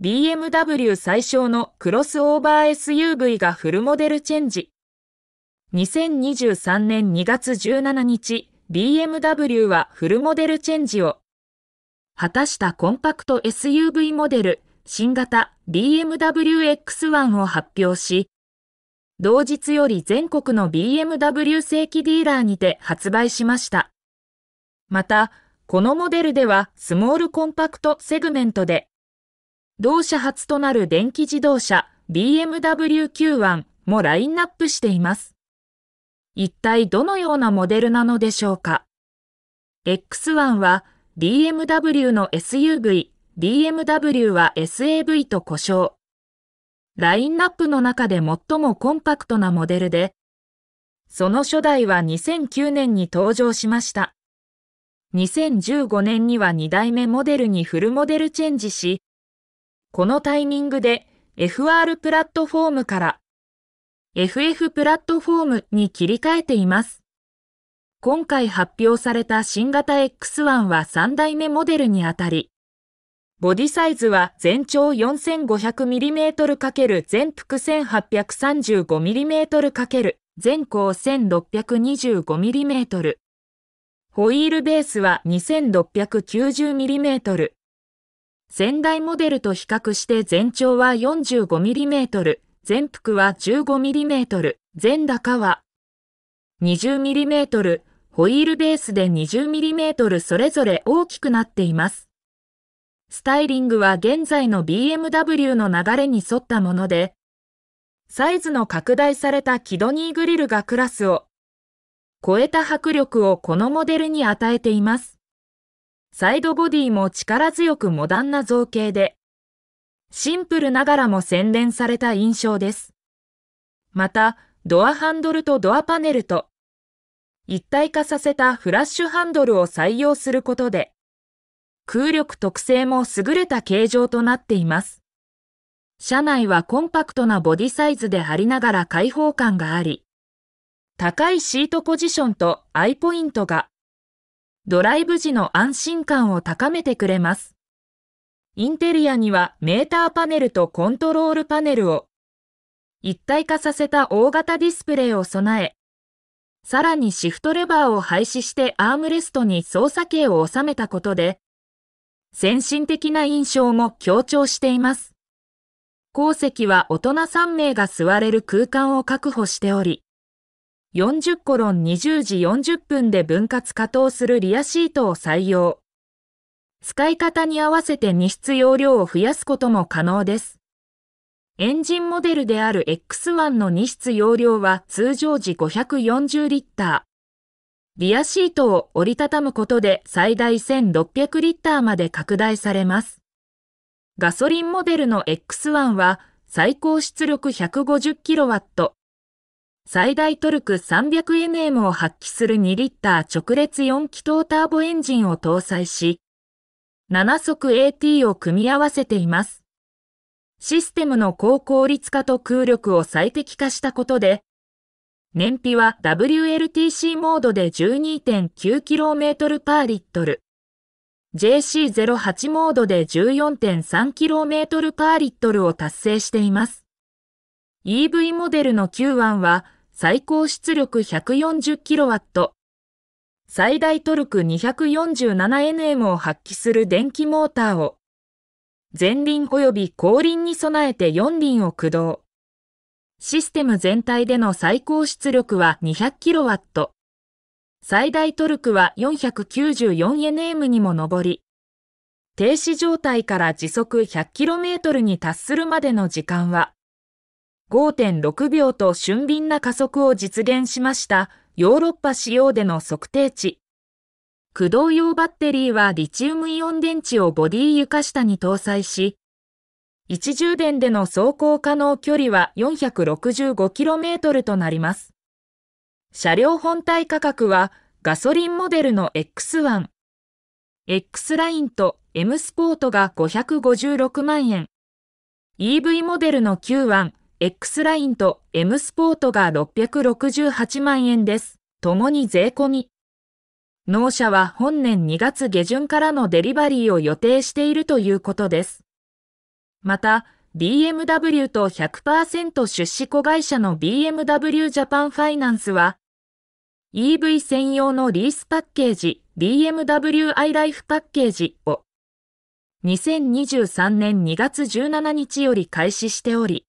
BMW 最小のクロスオーバー SUV がフルモデルチェンジ。2023年2月17日、BMW はフルモデルチェンジを。果たしたコンパクト SUV モデル、新型 BMWX1 を発表し、同日より全国の BMW 正規ディーラーにて発売しました。また、このモデルではスモールコンパクトセグメントで同社初となる電気自動車 BMW Q1 もラインナップしています。一体どのようなモデルなのでしょうか ?X1 は b m w の SUV、b m w は SAV と呼称。ラインナップの中で最もコンパクトなモデルで、その初代は2009年に登場しました。2015年には2代目モデルにフルモデルチェンジし、このタイミングで FR プラットフォームから FF プラットフォームに切り替えています。今回発表された新型 X1 は3代目モデルにあたり、ボディサイズは全長 4500mm× 全幅 1835mm× 全高 1625mm。ホイールベースは 2690mm。先代モデルと比較して全長は 45mm、全幅は 15mm、全高は 20mm、ホイールベースで 20mm それぞれ大きくなっています。スタイリングは現在の BMW の流れに沿ったもので、サイズの拡大されたキドニーグリルがクラスを超えた迫力をこのモデルに与えています。サイドボディも力強くモダンな造形で、シンプルながらも洗練された印象です。また、ドアハンドルとドアパネルと、一体化させたフラッシュハンドルを採用することで、空力特性も優れた形状となっています。車内はコンパクトなボディサイズでありながら開放感があり、高いシートポジションとアイポイントがドライブ時の安心感を高めてくれます。インテリアにはメーターパネルとコントロールパネルを一体化させた大型ディスプレイを備え、さらにシフトレバーを廃止してアームレストに操作系を収めたことで、先進的な印象も強調しています。鉱石は大人3名が座れる空間を確保しており、40コロン20時40分で分割加働するリアシートを採用。使い方に合わせて荷室容量を増やすことも可能です。エンジンモデルである X1 の荷室容量は通常時540リッター。リアシートを折りたたむことで最大1600リッターまで拡大されます。ガソリンモデルの X1 は最高出力 150kW、最大トルク 300nm を発揮する2リッター直列4気筒ターボエンジンを搭載し、7速 AT を組み合わせています。システムの高効率化と空力を最適化したことで、燃費は WLTC モードで 12.9km パーリットル、JC08 モードで 14.3km パーリットルを達成しています。EV モデルの Q1 は最高出力 140kW、最大トルク 247Nm を発揮する電気モーターを、前輪及び後輪に備えて4輪を駆動。システム全体での最高出力は 200kW。最大トルクは 494Nm にも上り、停止状態から時速 100km に達するまでの時間は、5.6秒と俊敏な加速を実現しましたヨーロッパ仕様での測定値。駆動用バッテリーはリチウムイオン電池をボディ床下に搭載し、一充電での走行可能距離は 465km となります。車両本体価格はガソリンモデルの X1、X ラインと M スポートが556万円、EV モデルの Q1、X ラインと M スポートが668万円です。共に税込み。納車は本年2月下旬からのデリバリーを予定しているということです。また、BMW と100%出資子会社の BMW ジャパンファイナンスは、EV 専用のリースパッケージ BMW i ライフパッケージを2023年2月17日より開始しており、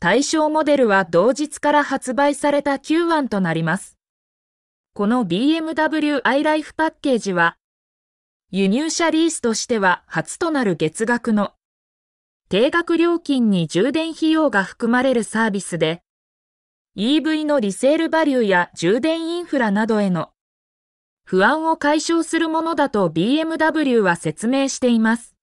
対象モデルは同日から発売された Q1 となります。この BMW iLife パッケージは、輸入車リースとしては初となる月額の定額料金に充電費用が含まれるサービスで、EV のリセールバリューや充電インフラなどへの不安を解消するものだと BMW は説明しています。